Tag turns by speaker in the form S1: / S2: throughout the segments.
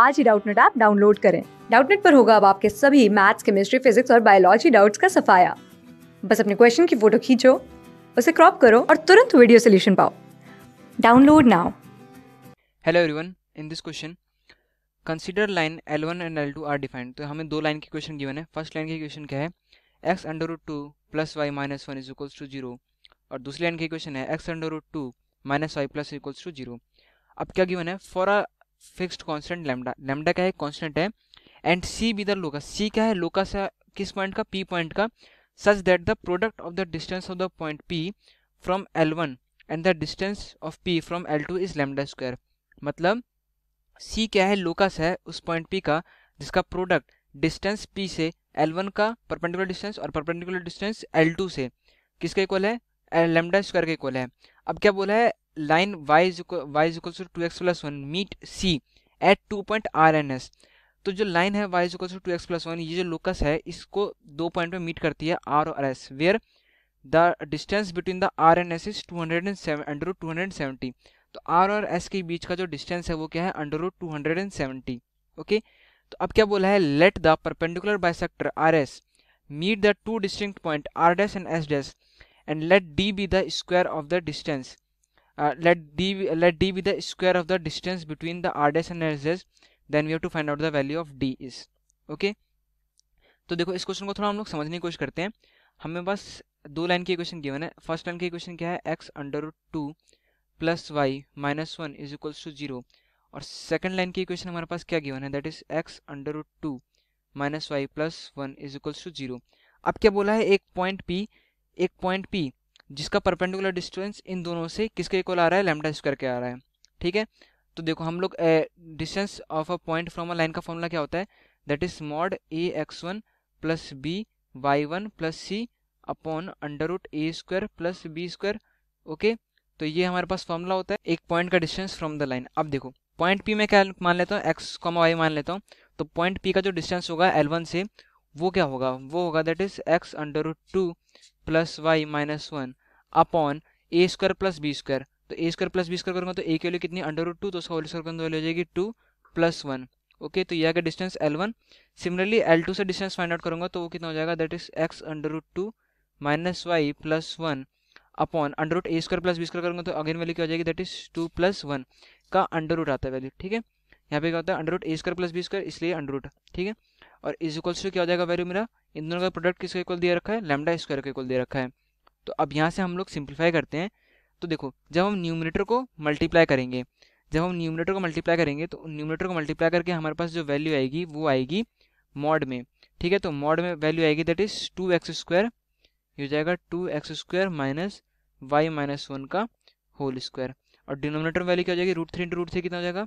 S1: आज ही Doubtnet app download करें डाउटनेट पर होगा अब आपके सभी मैथ्स केमिस्ट्री फिजिक्स और बायोलॉजी डाउट्स का सफाया बस अपने क्वेश्चन की फोटो खींचो उसे क्रॉप करो और तुरंत वीडियो सोल्यूशन पाओ download now hello everyone in this question consider line L one and L two are defined तो हमें दो लाइन की क्वेश्चन गिवन है फर्स्ट लाइन की क्वेश्चन क्या है x under root two plus y minus one is equals to zero और दूसरी लाइन की क्वेश्चन है x under root two minus y plus equals to zero अब क्या गिवन है for a fixed constant lambda lambda क्या है constant है and C be the locus C क्या है लोकस है किस पॉइंट का पी पॉइंट का such that the product of the distance of the point P from L one and the distance of P from L two is lambda square मतलब C क्या है locus है उस point P का जिसका product distance P से L one का perpendicular distance और परपेंडिकुलर डिस्टेंस एल टू से किसके इक्वल है लेमडा स्क्वायर के इक्वल है अब क्या बोला है line y is equal y is equal to two x plus one meet C at two point R and S तो जो लाइन है y is equal to two x plus one ये जो लोकस है इसको दो पॉइंट पे meet करती है r और s where the distance between the R and S is two hundred and seven under two hundred seventy तो आर और एस के बीच का जो डिस्टेंस है वो क्या है under two hundred and seventy okay तो अब क्या बोला है let the perpendicular bisector R S meet the two distinct point R dash and S dash and let D be the square of the distance late uh, let d let d be the square of the distance between the r dash and s dash then we have to find out the value of d is okay okay? तो देखो इस question को थोड़ा हम लोग समझने की कोशिश करते हैं हमें बस दो लाइन की क्वेश्चन गिवन है फर्स्ट लाइन की क्वेश्चन क्या है x under two plus y minus one is equals to zero और सेकंड लाइन की क्वेश्चन हमारे पास क्या गिवन है that is x under two minus y plus one is equals to zero अब क्या बोला है एक पॉइंट पी एक पॉइंट पी जिसका परपेंडिकुलर डिस्टेंस इन दोनों से किसके इक्वल आ रहा है लेमडा स्क्वायर के आ रहा है ठीक है तो देखो हम लोग distance of a point from a line का फॉर्मूला क्या होता है that is mod A x one plus B y one plus C upon under root A square plus B square okay तो ये हमारे पास फॉर्मूला होता है एक पॉइंट का डिस्टेंस फ्रॉम द लाइन अब देखो पॉइंट पी में क्या मान लेता हूँ एक्स कॉमा वाई मान लेता हूँ तो पॉइंट पी का जो डिस्टेंस होगा एल वन से वो क्या होगा वो होगा that is x under root two plus y minus one upon A square plus B square तो A square plus B square करूंगा तो ए के लिए कितनी अंडर रूट टू तो उसका होल स्क्वायर करूँगा हो जाएगी टू प्लस वन ओके तो यह का distance L one similarly L two से डिस्टेंस फाइंड आउट करूंगा तो वो कितना हो जाएगा that is x under root two minus y plus one upon under root A square plus B square करूंगा तो अगेन वैल्यू क्या हो जाएगी that is two plus one का अंडर रूट आता है वैल्यू ठीक है यहाँ पे क्या होता है under root A square plus B square इसलिए अंडर रूट ठीक है और इज इक्वल्स टू क्या हो जाएगा वैल्यू मेरा इन दोनों का प्रोडक्ट किसका इक्वल दिया रखा है लेमडा स्क्वायर का इक्वल दे रखा है तो अब यहाँ से हम लोग सिंप्लीफाई करते हैं तो देखो जब हम न्यूमिनेटर को मल्टीप्लाई करेंगे जब हम न्यूमिनेटर को मल्टीप्लाई करेंगे तो न्यूमिनेटर को मल्टीप्लाई करके हमारे पास जो वैल्यू आएगी वो आएगी मॉड में ठीक है तो मॉड में वैल्यू आएगी that is two x square ये हो जाएगा two x square minus y minus one का होल स्क्वायर और डिनोमिनेटर वैल्यू क्या हो जाएगी root three into root three कितना हो जाएगा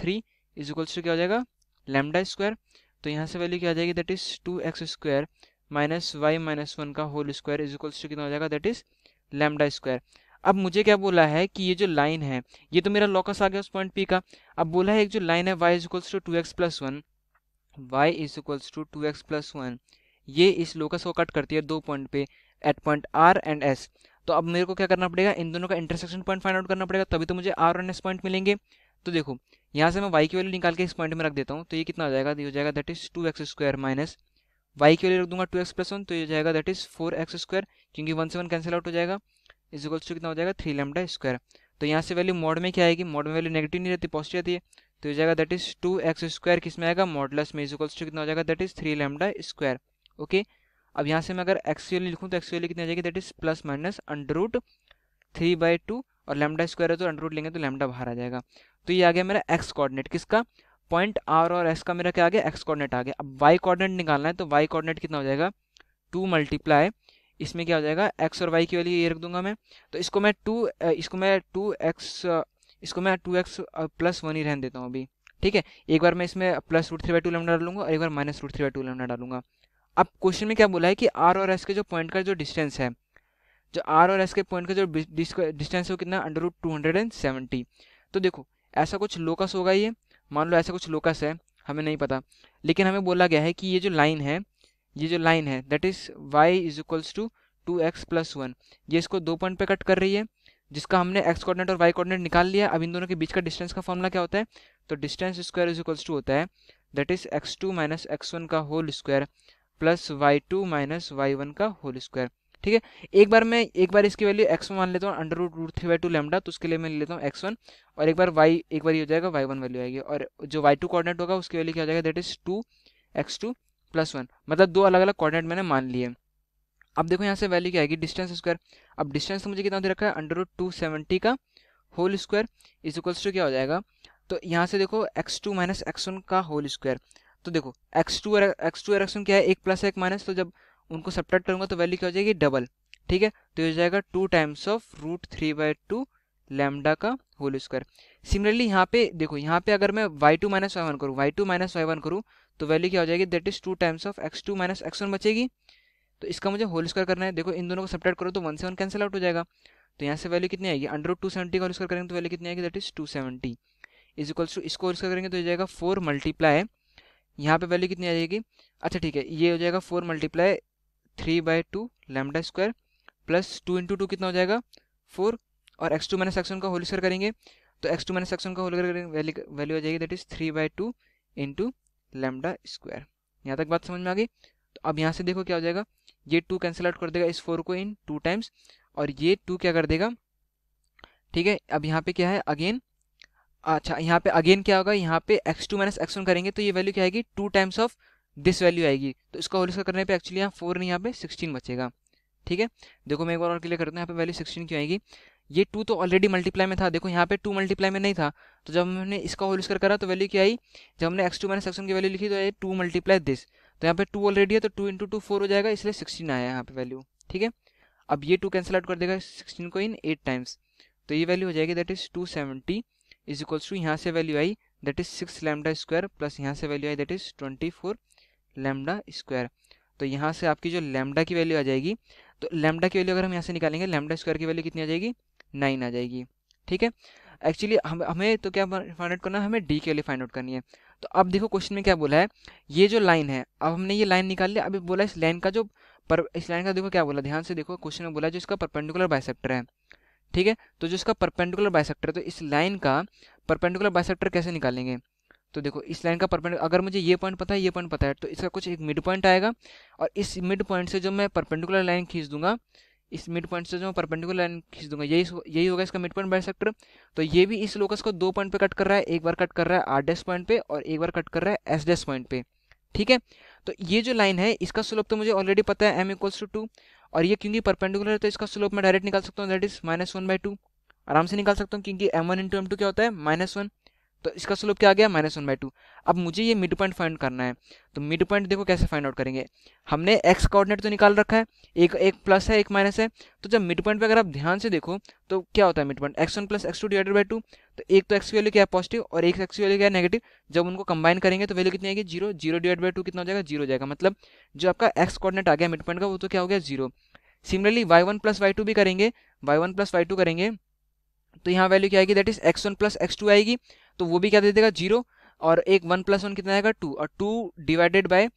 S1: थ्री इज इक्वल्स टू क्या हो जाएगा लेमडा स्क्वायर तो यहाँ से वैल्यू क्या आ जाएगी that is two x square minus y minus one का whole square is equals to कितना हो जाएगा दैट इज लेमडा स्क्वायर अब मुझे क्या बोला है कि ये जो लाइन है ये तो मेरा लॉकस आ गया उस पॉइंट पी का अब बोला है एक जो लाइन है y is equals to two x plus one y is equals to two x plus one ये इस लोकस को कट करती है दो पॉइंट पे at point R and S तो अब मेरे को क्या करना पड़ेगा इन दोनों का इंटरसेक्शन पॉइंट फाइंड आउट करना पड़ेगा तभी तो मुझे आर एंड एस पॉइंट मिलेंगे तो देखो यहाँ से मैं वाई की वैल्यू निकाल के इस पॉइंट में रख देता हूँ तो ये कितना हो जाएगा ये हो जाएगा that is two x square minus y की वैल्यू रख दूंगा टू एक्स प्लस वन तो ये जाएगा that is four x square क्योंकि वन से वन कैंसिल आउट हो जाएगा इज इक्वल्स टू कितना हो जाएगा थ्री लेमडा स्क्वायर तो यहाँ से वैल्यू मॉड में क्या आएगी मॉड में वैल्यू नेगेटिव नहीं रहती पॉजिटिव रहती है तो ये जाएगा that is two x square किस में आएगा मॉडलस में इज इक्वल्स टू कितना हो जाएगा that is three lambda square okay अब यहाँ से मैं अगर एक्स वैल्यू लिखूँ तो एक्स वैल्यू कितनी आ जाएगी that is plus minus under root three by two और लेमडा स्क्वायर है तो अंडर रूट लेंगे तो लेमडा बाहर आ जाएगा तो ये आ गया मेरा एक्स कॉर्डिनेट किसका पॉइंट आर और एस का मेरा क्या आ गया एक्स कॉर्डिनेट आ गया अब वाई कॉर्डिनेट निकालना है तो वाई कॉर्डिनेट कितना हो जाएगा टू मल्टीप्लाई इसमें क्या हो जाएगा एक्स और वाई की वैल्यू ये रख दूंगा मैं तो इसको मैं टू इसको मैं टू एक्स इसको मैं टू एक्स प्लस वन ही रहने देता हूँ अभी ठीक है एक बार मैं इसमें plus root three by two lambda डालूंगा और एक बार minus root three by two lambda डालूंगा अब क्वेश्चन में क्या बोला है कि आर और एस के जो पॉइंट का जो डिस्टेंस है जो तो आर और एस के पॉइंट का जो डिस्टेंस है वो कितना under root two hundred and seventy तो देखो ऐसा कुछ लोकस होगा ये मान लो ऐसा कुछ लोकस है हमें नहीं पता लेकिन हमें बोला गया है कि ये जो लाइन है ये जो लाइन है that is y is equals to two x plus one ये इसको दो पॉइंट पे कट कर रही है जिसका हमने एक्स कोऑर्डिनेट और वाई कोऑर्डिनेट निकाल लिया अब इन दोनों के बीच का डिस्टेंस का फॉर्मूला क्या होता है तो distance square is equals to होता है that is x two minus x one का whole square plus y two minus y one का होल स्क्वायर ठीक है एक बार मैं एक बार इसकी वैल्यू एक्स वन मान लेता हूँ under root root three by two lambda तो उसके लिए मैं ले लेता हूँ एक्स वन और एक बार वाई एक बार ये हो जाएगा वाई वन वैल्यू आएगी और जो वाई टू कॉर्डिनेट होगा उसकी वैल्यू क्या हो जाएगा that is two x two plus one मतलब दो अलग अलग कॉर्डिनेट मैंने मान लिए अब देखो यहाँ से वैल्यू क्या आएगी डिस्टेंस स्क्वायर अब डिस्टेंस तो मुझे कितना दे रखा है अंडर रूट टू सेवेंटी का whole square is equals to क्या हो जाएगा तो यहाँ से देखो x two minus x one का होल स्क्वायर तो देखो एक्स टू और एक्स टू और एक्स वन क्या है एक प्लस एक माइनस तो जब उनको सब्ट्रैक्ट करूंगा तो वैल्यू क्या हो जाएगी डबल ठीक है तो ये हो जाएगा two times of root three by two lambda का होल स्क्वायर सिमिलरली यहाँ पे देखो यहाँ पे अगर मैं y two minus y one करूँ y two minus y one करूँ तो वैल्यू क्या हो जाएगी that is two times of x two minus x one बचेगी तो इसका मुझे होल स्क्वायर करना है देखो इन दोनों को सब्ट्रैक्ट करो तो वन से वन कैंसिल आउट हो जाएगा तो यहाँ से वैल्यू कितनी आएगी अंडर टू सेवेंटी का होल स्क्वायर करेंगे तो वैल्यू कितनी आएगी that is two seventy is equals to इसको होल स्क्वायर करेंगे तो हो जाएगा फोर मल्टीप्लाई यहाँ पे वैल्यू कितनी आ जाएगी अच्छा ठीक है ये हो जाएगा four multiply three by two lambda square plus two into two कितना हो जाएगा फोर और एक्स टू माइनस एक्सन का होल स्क्वायर करेंगे तो एक्स टू माइनस एक्सन का होल स्क्वायर वैल्यू आ जाएगी that is three by two into lambda square यहाँ तक बात समझ में आ गई तो अब यहाँ से देखो क्या हो जाएगा ये टू कैंसिल आउट कर देगा इस फोर को इन टू टाइम्स और ये टू क्या कर देगा ठीक है अब यहाँ पे क्या है अगेन अच्छा यहाँ पे अगेन क्या होगा यहाँ पे x two minus x one करेंगे तो ये वैल्यू क्या आएगी two times of this value आएगी तो इसका होल स्क्वायर करने पे एक्चुअली यहाँ फोर नहीं यहाँ पे सिक्सटीन बचेगा ठीक है देखो मैं एक बार और क्लियर करता हूँ यहाँ पे वैल्यू सिक्सटीन क्यों आएगी ये टू तो ऑलरेडी मल्टीप्लाई में था देखो यहाँ पे टू मल्टीप्लाई में नहीं था तो जब हमने इसका होल स्क्वायर करा तो वैल्यू क्या आई जब हमने एक्स टू माइनस एक्स की वैल्यू लिखी तो ये टू मल्टीप्लाई दिस तो यहाँ पे टू ऑलरेडी है तो टू इंटू टू फोर हो जाएगा इसलिए सिक्सटीन आया यहाँ पे वैल्यू ठीक है अब ये टू कैंसिल आउट कर देगा सिक्सटीन को इन एट टाइम्स तो ये वैल्यू हो जाएगी that is two seventy is equals to यहाँ से वैल्यू आई that is six lambda square plus यहाँ से वैल्यू आई that is twenty four lambda square तो यहाँ से आपकी जो लेमडा की वैल्यू आ जाएगी तो लेमडा की वैल्यू अगर हम यहाँ से निकालेंगे लेमडा स्क्वायर की वैल्यू कितनी आ जाएगी नाइन आ जाएगी ठीक है एक्चुअली हम हमें तो क्या फाइंड आउट करना है हमें डी की वैल्यू फाइंड आउट करनी है तो अब देखो क्वेश्चन में क्या बोला है ये जो लाइन है अब हमने ये लाइन निकाल लिया अभी बोला इस लाइन का जो पर इस लाइन का देखो क्या बोला ध्यान से देखो क्वेश्चन में बोला जो इसका परपेंडिकुलर बाइसेक्टर है ठीक है तो जो इसका परपेंडिकुलर बाइसेक्टर है तो इस लाइन का परपेंडिकुलर बाइसेक्टर कैसे निकालेंगे तो देखो इस लाइन का परपेंडिकुलर अगर मुझे ये पॉइंट पता है ये पॉइंट पता है तो इसका कुछ एक मिड पॉइंट आएगा और इस मिड पॉइंट से जो मैं परपेंडिकुलर लाइन खींच दूंगा इस मिड पॉइंट से जो मैं परपेंडिकुलर लाइन खींच दूंगा यही यही होगा इसका मिड पॉइंट बाई सेक्टर तो ये भी इस लोकस को दो पॉइंट पे कट कर रहा है एक बार कट कर रहा है आर डेस पॉइंट पे और एक बार कट कर रहा है एस डेस पॉइंट पे ठीक है तो ये जो लाइन है इसका स्लोप तो मुझे ऑलरेडी पता है एम इक्वल्स टू टू और ये क्योंकि परपेंडिकुलर है तो इसका स्लोप मैं डायरेक्ट निकाल सकता हूँ that is minus one by two आराम से निकाल सकता हूँ क्योंकि m one into m two क्या होता है माइनस वन तो इसका स्लोप क्या आ गया माइनस वन बाई टू अब मुझे ये मिड पॉइंट फाइंड करना है तो मिड पॉइंट देखो कैसे फाइंड आउट करेंगे हमने एक्स कोऑर्डिनेट तो निकाल रखा है एक एक प्लस है एक माइनस है तो जब मिड पॉइंट पर अगर आप ध्यान से देखो तो क्या होता है mid point x one plus x two divided by two तो एक तो एक्स की वैल्यू क्या है पॉजिटिव और एक एक्स की वैल्यू क्या है नेगेटिव जब उनको कंबाइन करेंगे तो वैल्यू कितनी आएगी zero zero divide by two कितना हो जाएगा जीरो जाएगा मतलब जो आपका एक्स कोऑर्डिनेट आ गया मिड पॉइंट का वो तो क्या हो गया zero similarly y one plus y two भी करेंगे y one plus y two करेंगे तो यहाँ वैल्यू क्या आएगी that is x one plus x two आएगी तो वो भी क्या दे देगा जीरो और एक वन प्लस वन कितना आएगा टू और टू डिवाइडेड बाय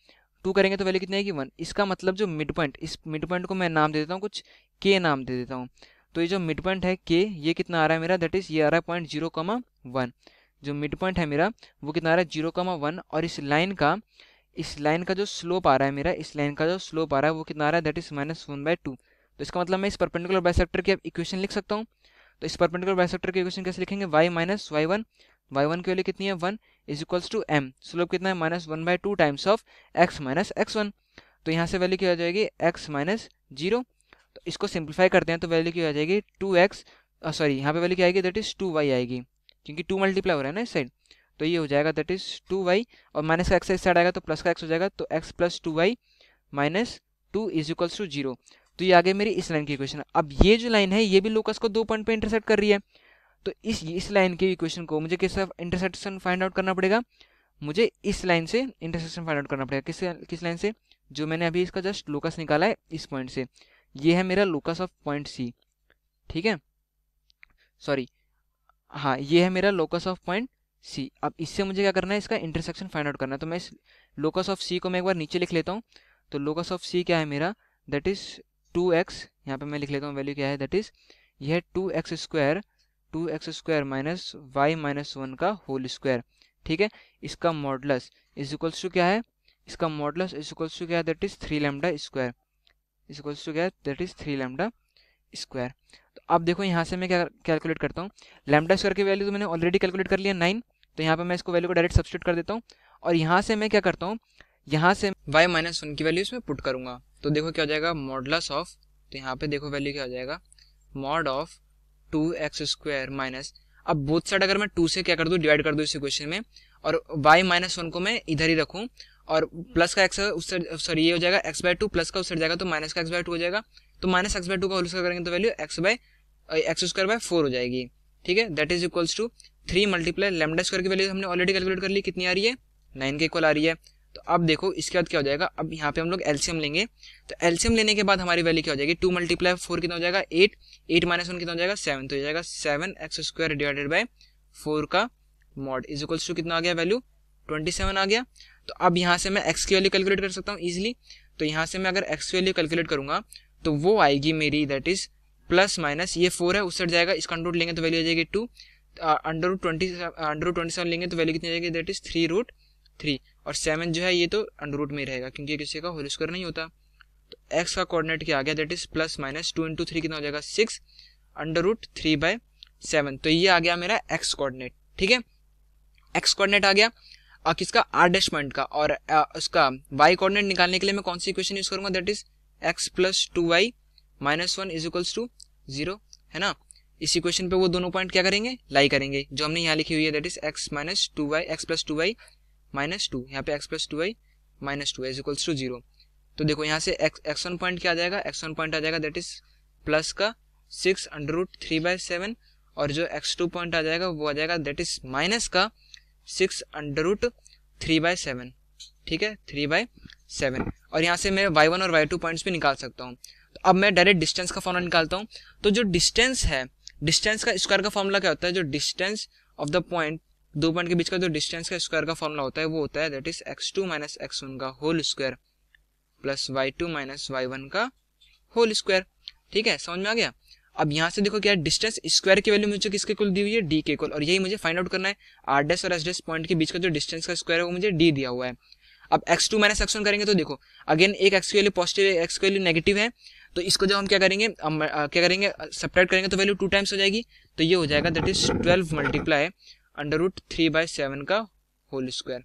S1: टू करेंगे तो वैल्यू कितनी आएगी वन इसका मतलब जो मिड पॉइंट इस मिड पॉइंट को मैं नाम दे देता हूँ कुछ के नाम दे देता हूँ तो ये जो मिड पॉइंट है के ये कितना आ रहा है मेरा दैट इज़ ये आ रहा है पॉइंट जीरो कमा वन जो मिड पॉइंट है मेरा वो कितना आ रहा है जीरो कमा वन और इस लाइन का इस लाइन का जो स्लोप आ रहा है मेरा इस लाइन का जो स्लोप आ रहा है वो कितना आ रहा है that is minus one by two तो इसका मतलब मैं इस परपेंडिकुलर बाइसेक्टर की अब इक्वेशन लिख सकता हूँ तो इस परपेंडिकुलर बाइसेक्टर की इक्वेशन कैसे लिखेंगे y minus y one y one की वैल्यू कितनी है one is equals to m slope कितना है minus one by two times of x minus x one तो यहाँ से वैल्यू क्या हो जाएगी एक्स माइनस जीरो तो इसको सिंप्लीफाई करते हैं तो वैल्यू क्या हो जाएगी टू एक्स सॉरी यहाँ पे वैल्यू क्या आएगी दैट इज़ टू वाई आएगी क्योंकि टू मल्टीप्लाई हो रहा है ना इस साइड तो ये हो जाएगा दैट इज़ टू वाई और माइनस का एक्स इस साइड आएगा तो प्लस का एक्स हो जाएगा तो x plus two y minus two is equals to zero तो ये आगे मेरी इस लाइन की इक्वेशन अब ये जो लाइन है ये भी लोकस को दो पॉइंट पे इंटरसेक्ट कर रही है तो इस इस लाइन के इक्वेशन को मुझे किसका इंटरसेक्शन फाइंड आउट करना पड़ेगा मुझे इस लाइन से इंटरसेक्शन फाइंड आउट करना पड़ेगा किस किस लाइन से जो मैंने अभी इसका जस्ट लोकस निकाला है इस पॉइंट से ये है मेरा लोकस ऑफ पॉइंट सी ठीक है सॉरी हाँ ये है मेरा लोकस ऑफ पॉइंट सी अब इससे मुझे क्या करना है इसका इंटरसेक्शन फाइंड आउट करना है तो मैं इस लोकस ऑफ सी को मैं एक बार नीचे लिख लेता हूँ तो लोकस ऑफ सी क्या है मेरा दैट इज़ टू एक्स यहाँ पर मैं लिख लेता हूँ वैल्यू क्या है दैट इज़ यह है two x square two x square minus y minus one का होल स्क्वायर ठीक है इसका मॉडलस इज इक्वल्स टू क्या है इसका मॉडलस इज इक्वल्स टू क्या है that is three lambda square is equals to क्या है that is three lambda square तो अब देखो यहाँ से मैं क्या कैलकुलेट करता हूँ लेमडा स्क्वायर की वैल्यू तो मैंने ऑलरेडी कैलकुलेट कर लिया नाइन तो यहाँ पर मैं इसको वैल्यू को डायरेक्ट सब्सिट्यूट कर देता हूँ और यहाँ से मैं क्या करता हूँ यहाँ से वाई माइनस वन की वैल्यू इसमें पुट करूंगा तो देखो क्या हो जाएगा मॉडलस ऑफ तो यहाँ पे देखो वैल्यू क्या हो जाएगा mod of two x square minus अब बोथ साइड अगर मैं टू से क्या कर दू डिवाइड कर दू इस इक्वेशन में और वाई माइनस वन को मैं इधर ही रखू और प्लस का एक्स उस सॉरी ये हो जाएगा एक्स बाय टू प्लस का उस जाएगा तो माइनस का एक्स बाय टू हो जाएगा तो माइनस एक्स बाय टू का होल स्क्वायर करेंगे तो value x by x square by four हो जाएगी ठीक है that is equals to three multiply lambda square की वैल्यू हमने ऑलरेडी कैलकुलेट कर ली कितनी आ रही है नाइन के इक्वल आ रही है तो अब देखो इसके बाद क्या हो जाएगा अब यहाँ पे हम लोग एल्सियम लेंगे तो एल्सियम लेने के बाद हमारी वैल्यू क्या हो जाएगी टू मल्टीप्लाई फोर कितना हो जाएगा एट एट माइनस वन कितना हो जाएगा सेवन तो हो जाएगा seven x square divided by four का मॉड इज इक्वल्स टू कितना आ गया वैल्यू ट्वेंटी सेवन आ गया तो अब यहाँ से मैं एक्स की वैल्यू कैलकुलेट कर सकता हूँ ईजिली तो यहाँ से मैं अगर एक्स की वैल्यू कैलकुलेट करूंगा तो वो आएगी मेरी दैट इज प्लस माइनस ये फोर है उससे जाएगा इसका अंडर लेंगे तो वैल्यू आ जाएगी two under root twenty under root twenty seven लेंगे तो वैल्यू कितनी आ जाएगी that is three root three और सेवन जो है ये तो अंडर रूट में ही रहेगा क्योंकि किसी का होल स्क्वायर नहीं होता तो एक्स का कोऑर्डिनेट क्या आ गया that is plus minus two into three कितना हो जाएगा six under root three by seven तो ये आ गया मेरा एक्स कोऑर्डिनेट ठीक है एक्स कोऑर्डिनेट आ गया और किसका आर डैश पॉइंट का और आ, उसका वाई कोऑर्डिनेट निकालने के लिए मैं कौन सी इक्वेशन यूज करूंगा that is x plus two y minus one is equals to zero है ना इस इक्वेशन पे वो दोनों पॉइंट क्या करेंगे लाई करेंगे जो हमने यहाँ लिखी हुई है that is x minus two y x plus two y minus two यहाँ पे x plus two y minus two is equals to zero तो देखो यहाँ से एक्स वन पॉइंट क्या आ जाएगा एक्स वन पॉइंट आ जाएगा दैट इज प्लस का six under root three by seven और जो एक्स टू पॉइंट आ जाएगा वो आ जाएगा दैट इज माइनस का six under root three by seven ठीक है थ्री बाय सेवन और यहाँ से मैं वाई वन और वाई टू पॉइंट्स भी निकाल सकता हूँ तो अब मैं डायरेक्ट डिस्टेंस का फॉर्मूला निकालता हूँ तो जो डिस्टेंस है डिस्टेंस का स्क्वायर का फॉर्मूला क्या होता है जो डिस्टेंस ऑफ द पॉइंट दो पॉइंट के बीच का जो डिस्टेंस का स्क्वायर का फॉर्मूला होता है वो होता है that is x two minus x one का whole square plus y two minus y one का होल स्क्वायर ठीक है समझ में आ गया अब यहाँ से देखो क्या डिस्टेंस स्क्वायर की वैल्यू मुझे किसके कुल दी हुई है डी के कुल और यही मुझे फाइंड आउट करना है आर डेस और एस डेस पॉइंट के बीच का जो डिस्टेंस का स्क्वायर है वो मुझे डी दिया हुआ है अब x two minus x one करेंगे तो देखो अगेन एक एक्स की वैल्यू पॉजिटिव एक्स की वैल्यू नेगेटिव है तो इसको जब हम क्या करेंगे क्या करेंगे सपरेट करेंगे तो वैल्यू टू टाइम्स हो जाएगी तो ये हो जाएगा that is twelve multiply under root three by seven का होल स्क्वायर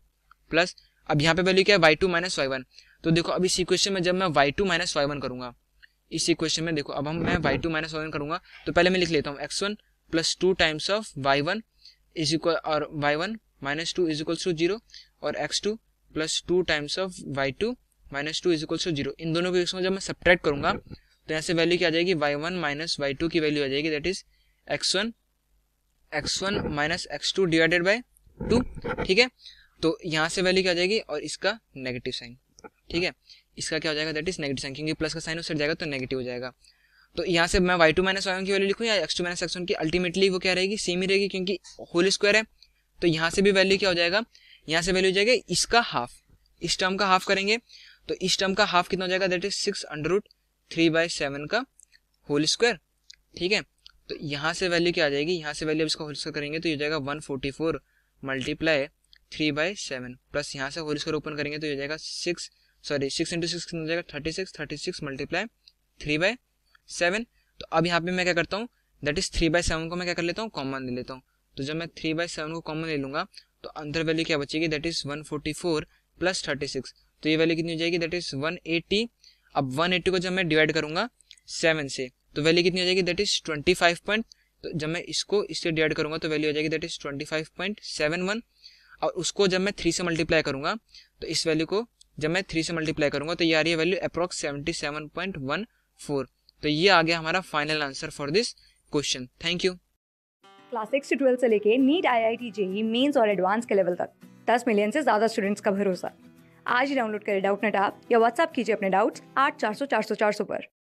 S1: प्लस अब यहाँ पे वैल्यू क्या है y two minus y one तो देखो अब इस इक्वेशन में जब मैं y two minus y one करूंगा इस इक्वेशन में देखो अब हम मैं y two minus y one करूंगा तो पहले मैं लिख लेता हूँ x one plus two times of y one is equal और y one minus two is equals to zero और x two plus two times of y two minus two is equals to zero इन दोनों को जब मैं subtract करूंगा तो यहाँ से वैल्यू क्या आ जाएगी y one minus y two की वैल्यू आ जाएगी that is x one x one minus x two divided by two ठीक है तो यहाँ से वैल्यू क्या हो जाएगी और इसका नेगेटिव साइन ठीक है इसका क्या हो जाएगा दैट इज नेगेटिव साइन क्योंकि प्लस का साइन उससे जाएगा तो नेगेटिव हो जाएगा तो यहाँ से मैं वाई टू माइनस वाई की वैल्यू लिखूँ या x two minus x one की अल्टीमेटली वो क्या रहेगी सेम ही रहेगी क्योंकि होल स्क्वायर है तो यहाँ से भी वैल्यू क्या हो जाएगा यहाँ से वैल्यू हो जाएगा इसका हाफ इस टर्म का हाफ करेंगे तो इस टर्म का हाफ कितना हो जाएगा that is six under root three by seven का होल स्क्वायर ठीक है तो यहाँ से वैल्यू क्या आ जाएगी यहाँ से वैल्यू इसका होलस्कोर करेंगे तो ये जाएगा one forty four multiply three by seven plus यहाँ से होल स्क्वायर ओपन करेंगे तो ये जाएगा six sorry six into six हो जाएगा thirty six thirty six multiply three by seven तो अब यहाँ पे मैं क्या करता हूँ that is three by seven को मैं क्या कर लेता हूँ कॉमन ले लेता हूँ तो जब मैं थ्री बाई सेवन को कॉमन ले लूंगा तो अंदर वैल्यू क्या बचेगी that is one forty four plus thirty six तो ये वैल्यू कितनी हो जाएगी दैट इज वन एटी अब वन एटी को जब मैं डिवाइड करूंगा सेवन से तो वैल्यू कितनी हो जाएगी that is twenty five point तो जब मैं इसको इससे डिवाइड करूंगा तो वैल्यू हो जाएगी that is twenty five point seven one और उसको जब मैं थ्री से मल्टीप्लाई करूंगा तो इस वैल्यू को जब मैं थ्री से मल्टीप्लाई करूंगा तो ये आ रही है value approx seventy seven point one four तो ये आ गया हमारा final answer for this question thank you class six से ट्वेल्थ से लेके NEET I I T JEE mains और एडवांस के लेवल तक दस मिलियन से ज्यादा स्टूडेंट्स का भरोसा आज ही डाउनलोड करें डाउट नेट आप या व्हाट्सअप कीजिए अपने डाउट्स आठ चार सौ चार सौ चार सौ पर